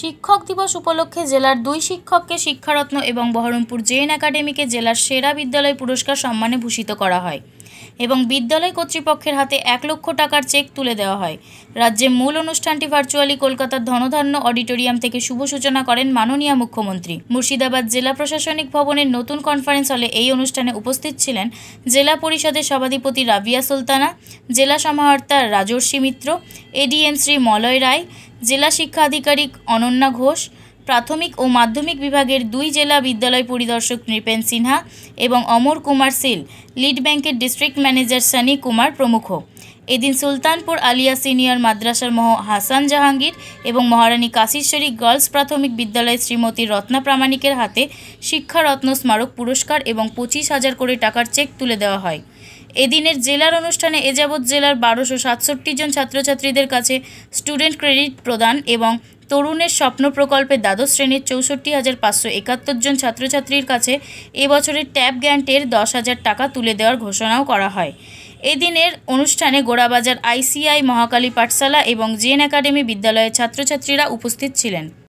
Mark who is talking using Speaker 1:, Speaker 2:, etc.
Speaker 1: শিক্ষক দিবস উপলক্ষে জেলার দুই শিক্ষককে শিক্ষারত্ন এবং বহরমপুর জেএন একাডেমিকে জেলার সেরা বিদ্যালয় পুরস্কার সম্মানে ভূষিত করা হয় এবং বিদ্যালয় কর্তৃপক্ষের হাতে এক লক্ষ টাকার চেক তুলে দেওয়া হয় রাজ্যে মূল অনুষ্ঠানটি ভার্চুয়ালি কলকাতার ধনধান্য অডিটোরিয়াম থেকে শুভ সূচনা করেন মাননীয় মুখ্যমন্ত্রী মুর্শিদাবাদ জেলা প্রশাসনিক ভবনের নতুন কনফারেন্স হলে এই অনুষ্ঠানে উপস্থিত ছিলেন জেলা পরিষদের সভাধিপতি রাবিয়া সুলতানা জেলা সমাহর্তা রাজর্ষি মিত্র এডিএম শ্রী মলয় রায় জেলা শিক্ষা আধিকারিক অনন্যা ঘোষ প্রাথমিক ও মাধ্যমিক বিভাগের দুই জেলা বিদ্যালয় পরিদর্শক নৃপেন সিনহা এবং অমর কুমার সিল লিড ব্যাংকের ডিস্ট্রিক্ট ম্যানেজার সানি কুমার প্রমুখ এদিন সুলতানপুর আলিয়া সিনিয়র মাদ্রাসার মহ হাসান জাহাঙ্গীর এবং মহারানী কাশীশ্বরী গার্লস প্রাথমিক বিদ্যালয় শ্রীমতী রত্না প্রামাণিকের হাতে শিক্ষারত্ন স্মারক পুরস্কার এবং পঁচিশ হাজার করে টাকার চেক তুলে দেওয়া হয় এদিনের জেলার অনুষ্ঠানে এযাবৎ জেলার বারোশো সাতষট্টি জন ছাত্রছাত্রীদের কাছে স্টুডেন্ট ক্রেডিট প্রদান এবং তরুণের স্বপ্ন প্রকল্পে দ্বাদশ শ্রেণীর চৌষট্টি হাজার পাঁচশো একাত্তর জন ছাত্রছাত্রীর কাছে এবছরের ট্যাব গ্যান্টের দশ হাজার টাকা তুলে দেওয়ার ঘোষণাও করা হয় এদিনের অনুষ্ঠানে গোড়াবাজার আইসিআই মহাকালী পাঠশালা এবং জেন একাডেমি বিদ্যালয়ের ছাত্রছাত্রীরা উপস্থিত ছিলেন